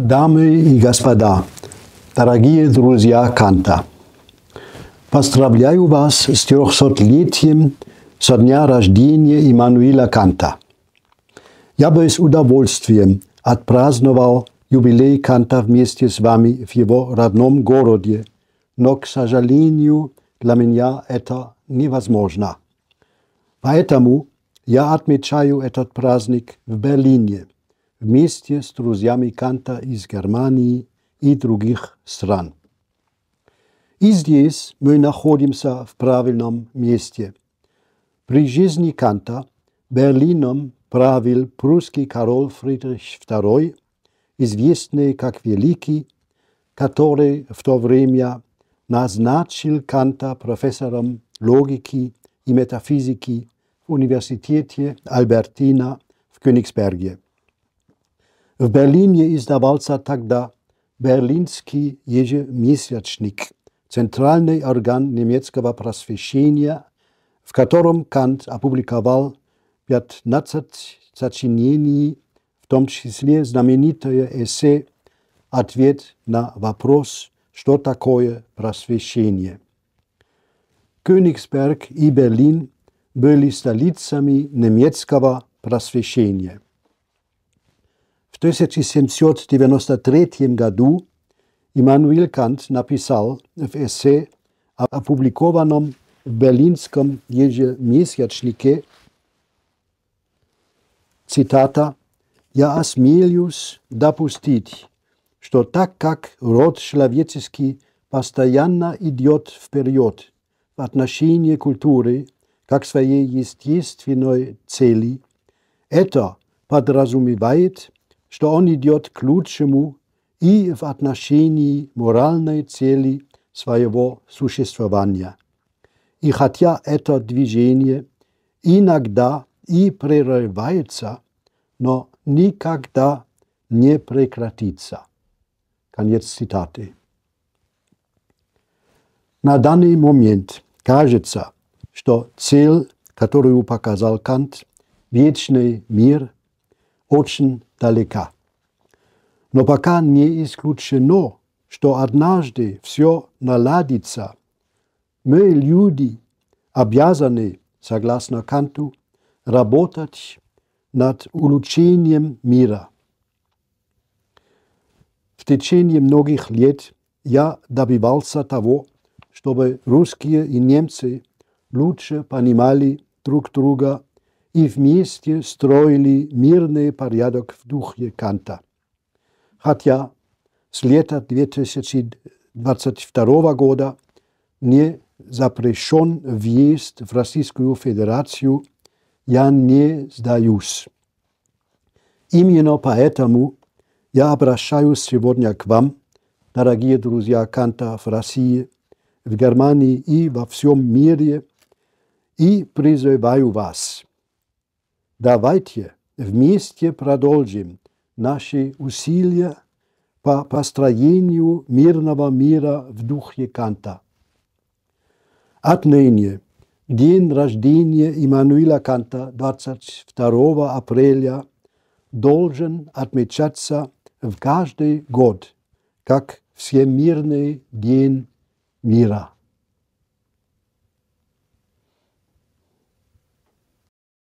Дамы и господа, дорогие друзья Канта, поздравляю вас с 300-летием со дня рождения Иммануила Канта. Я бы с удовольствием отпраздновал юбилей Канта вместе с вами в его родном городе, но, к сожалению, для меня это невозможно. Поэтому я отмечаю этот праздник в Берлине – вместе с друзьями Канта из Германии и других стран. И здесь мы находимся в правильном месте. При жизни Канта Берлином правил прусский король Фридрих II, известный как Великий, который в то время назначил Канта профессором логики и метафизики в университете Альбертина в Кёнигсберге. В Берлине издавался тогда Берлинский ежемесячник, центральный орган немецкого просвещения, в котором Кант опубликовал 15 сочинений, в том числе знаменитое эссе «Ответ на вопрос, что такое просвещение». Königsberg и Берлин были столицами немецкого просвещения – Tøseći 793. году Иммануил Кант написал, w esej opublikowanym w berlińskim miesięczniku цитата: «Я осмелюсь допустить, что так как род человеческий постоянно идет вперед в отношении культуры как своей естественной цели, это подразумевает – что on идет к лучшему и в отношении моральной цели своего существования. И хотя это движение иногда и прерывается, но никогда не прекратится. Конец цитаты. На данный момент кажется, что цель, которую показал Кант, вечный мир – очень далека. Но пока не исключено, что однажды все наладится. Мы, люди, обязаны, согласно Канту, работать над улучшением мира. В течение многих лет я добивался того, чтобы русские и немцы лучше понимали друг друга и вместе строили мирный порядок в духе Канта. Хотя с лета 2022 года не запрещен въезд в Российскую Федерацию, я не сдаюсь. Именно поэтому я обращаюсь сегодня к вам, дорогие друзья Канта в России, в Германии и во всем мире, и призываю вас – Давайте вместе продолжим наши усилия по построению мирного мира в духе Канта. Отныне день рождения Иммануила Канта 22 апреля должен отмечаться в каждый год как Всемирный день мира.